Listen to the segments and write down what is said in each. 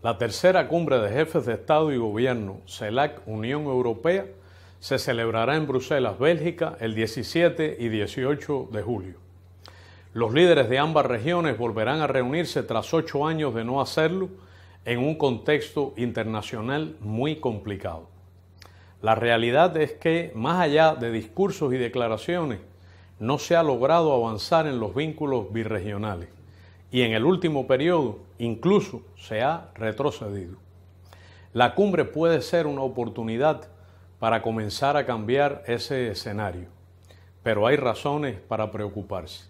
La tercera cumbre de jefes de Estado y Gobierno, CELAC Unión Europea, se celebrará en Bruselas, Bélgica, el 17 y 18 de julio. Los líderes de ambas regiones volverán a reunirse tras ocho años de no hacerlo en un contexto internacional muy complicado. La realidad es que, más allá de discursos y declaraciones, no se ha logrado avanzar en los vínculos birregionales y en el último periodo incluso se ha retrocedido. La cumbre puede ser una oportunidad para comenzar a cambiar ese escenario, pero hay razones para preocuparse.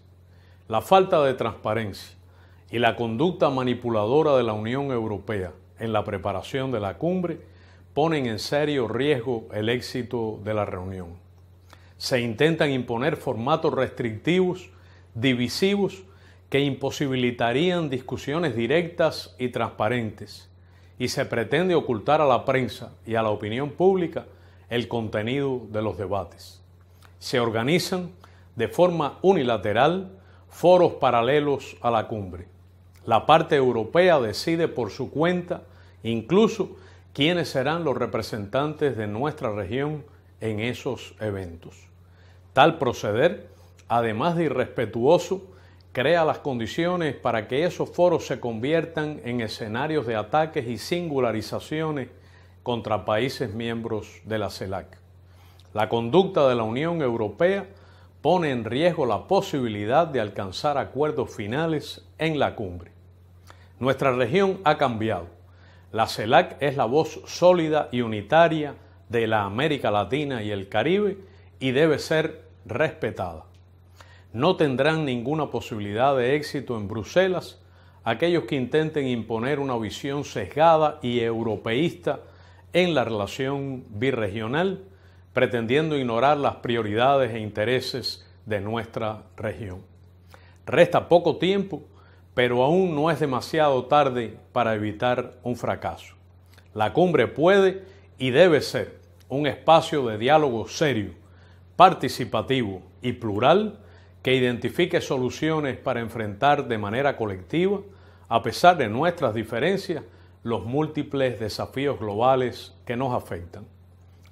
La falta de transparencia y la conducta manipuladora de la Unión Europea en la preparación de la cumbre ponen en serio riesgo el éxito de la reunión. Se intentan imponer formatos restrictivos, divisivos que imposibilitarían discusiones directas y transparentes, y se pretende ocultar a la prensa y a la opinión pública el contenido de los debates. Se organizan de forma unilateral foros paralelos a la cumbre. La parte europea decide por su cuenta incluso quiénes serán los representantes de nuestra región en esos eventos. Tal proceder, además de irrespetuoso, crea las condiciones para que esos foros se conviertan en escenarios de ataques y singularizaciones contra países miembros de la CELAC. La conducta de la Unión Europea pone en riesgo la posibilidad de alcanzar acuerdos finales en la cumbre. Nuestra región ha cambiado. La CELAC es la voz sólida y unitaria de la América Latina y el Caribe y debe ser respetada. No tendrán ninguna posibilidad de éxito en Bruselas aquellos que intenten imponer una visión sesgada y europeísta en la relación birregional, pretendiendo ignorar las prioridades e intereses de nuestra región. Resta poco tiempo, pero aún no es demasiado tarde para evitar un fracaso. La cumbre puede y debe ser un espacio de diálogo serio, participativo y plural que identifique soluciones para enfrentar de manera colectiva, a pesar de nuestras diferencias, los múltiples desafíos globales que nos afectan.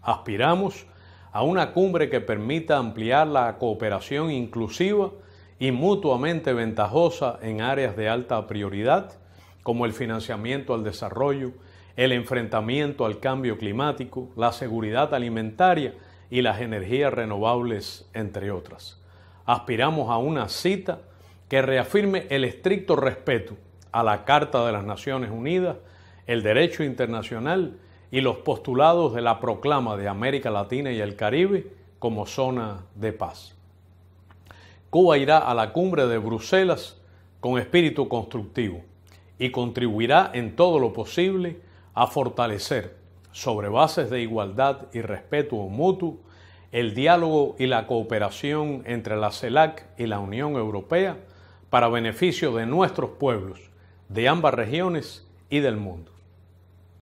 Aspiramos a una cumbre que permita ampliar la cooperación inclusiva y mutuamente ventajosa en áreas de alta prioridad, como el financiamiento al desarrollo, el enfrentamiento al cambio climático, la seguridad alimentaria y las energías renovables, entre otras aspiramos a una cita que reafirme el estricto respeto a la Carta de las Naciones Unidas, el derecho internacional y los postulados de la proclama de América Latina y el Caribe como zona de paz. Cuba irá a la cumbre de Bruselas con espíritu constructivo y contribuirá en todo lo posible a fortalecer, sobre bases de igualdad y respeto mutuo, el diálogo y la cooperación entre la CELAC y la Unión Europea para beneficio de nuestros pueblos, de ambas regiones y del mundo.